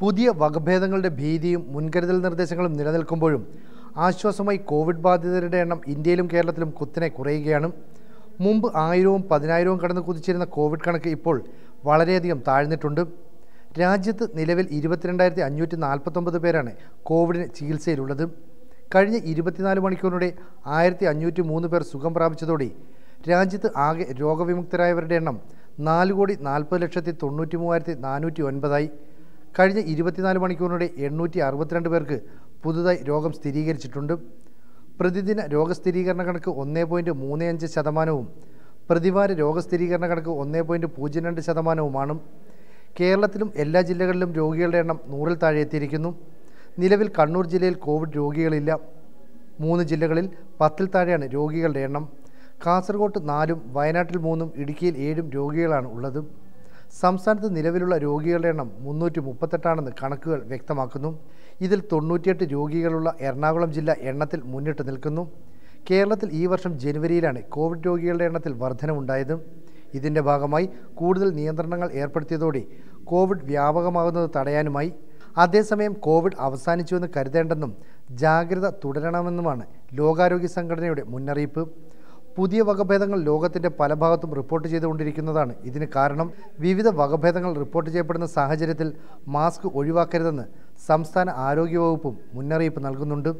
പുതിയ വകഭേദങ്ങളുടെ ഭീതിയും മുൻകരുതൽ നിർദ്ദേശങ്ങളും നിലനിൽക്കുമ്പോഴും ആശ്വാസമായി കോവിഡ് ബാധിതരുടെ എണ്ണം ഇന്ത്യയിലും കേരളത്തിലും കുത്തനെ കുറയുകയാണ് മുമ്പ് ആയിരവും പതിനായിരവും കടന്ന് കുതിച്ചിരുന്ന കോവിഡ് കണക്ക് ഇപ്പോൾ വളരെയധികം താഴ്ന്നിട്ടുണ്ട് രാജ്യത്ത് നിലവിൽ ഇരുപത്തിരണ്ടായിരത്തി അഞ്ഞൂറ്റി നാൽപ്പത്തൊമ്പത് പേരാണ് കോവിഡിന് ചികിത്സയിലുള്ളത് കഴിഞ്ഞ ഇരുപത്തിനാല് മണിക്കൂറിനിടെ ആയിരത്തി അഞ്ഞൂറ്റി മൂന്ന് പേർ സുഖം പ്രാപിച്ചതോടെ രാജ്യത്ത് ആകെ രോഗവിമുക്തരായവരുടെ എണ്ണം നാല് കോടി നാൽപ്പത് ലക്ഷത്തി തൊണ്ണൂറ്റി മൂവായിരത്തി നാനൂറ്റി ഒൻപതായി കഴിഞ്ഞ ഇരുപത്തിനാല് മണിക്കൂറിനിടെ എണ്ണൂറ്റി അറുപത്തിരണ്ട് പേർക്ക് പുതുതായി രോഗം സ്ഥിരീകരിച്ചിട്ടുണ്ട് പ്രതിദിന രോഗസ്ഥിരീകരണ കണക്ക് ഒന്നേ പോയിൻറ്റ് മൂന്ന് അഞ്ച് ശതമാനവും പ്രതിവാര രോഗസ്ഥിരീകരണ കണക്ക് ഒന്നേ പോയിൻറ്റ് പൂജ്യം രണ്ട് ശതമാനവുമാണ് കേരളത്തിലും എല്ലാ ജില്ലകളിലും രോഗികളുടെ എണ്ണം നൂറിൽ താഴെ എത്തിയിരിക്കുന്നു നിലവിൽ കണ്ണൂർ ജില്ലയിൽ കോവിഡ് രോഗികളില്ല മൂന്ന് ജില്ലകളിൽ പത്തിൽ താഴെയാണ് രോഗികളുടെ എണ്ണം കാസർഗോട്ട് നാലും വയനാട്ടിൽ മൂന്നും ഇടുക്കിയിൽ ഏഴും രോഗികളാണ് ഉള്ളത് സംസ്ഥാനത്ത് നിലവിലുള്ള രോഗികളുടെ എണ്ണം മുന്നൂറ്റി മുപ്പത്തെട്ടാണെന്ന് കണക്കുകൾ വ്യക്തമാക്കുന്നു ഇതിൽ തൊണ്ണൂറ്റിയെട്ട് രോഗികളുള്ള എറണാകുളം ജില്ല എണ്ണത്തിൽ മുന്നിട്ട് നിൽക്കുന്നു കേരളത്തിൽ ഈ വർഷം ജനുവരിയിലാണ് കോവിഡ് രോഗികളുടെ എണ്ണത്തിൽ വർധനമുണ്ടായത് ഇതിൻ്റെ ഭാഗമായി കൂടുതൽ നിയന്ത്രണങ്ങൾ ഏർപ്പെടുത്തിയതോടെ കോവിഡ് വ്യാപകമാകുന്നത് തടയാനുമായി അതേസമയം കോവിഡ് അവസാനിച്ചുവെന്ന് കരുതേണ്ടെന്നും ജാഗ്രത തുടരണമെന്നുമാണ് ലോകാരോഗ്യ സംഘടനയുടെ മുന്നറിയിപ്പ് പുതിയ വകഭേദങ്ങൾ ലോകത്തിന്റെ പല ഭാഗത്തും റിപ്പോർട്ട് ചെയ്തുകൊണ്ടിരിക്കുന്നതാണ് ഇതിന് കാരണം വിവിധ വകഭേദങ്ങൾ റിപ്പോർട്ട് ചെയ്യപ്പെടുന്ന സാഹചര്യത്തിൽ മാസ്ക് ഒഴിവാക്കരുതെന്ന് സംസ്ഥാന ആരോഗ്യവകുപ്പും മുന്നറിയിപ്പ് നൽകുന്നുണ്ട്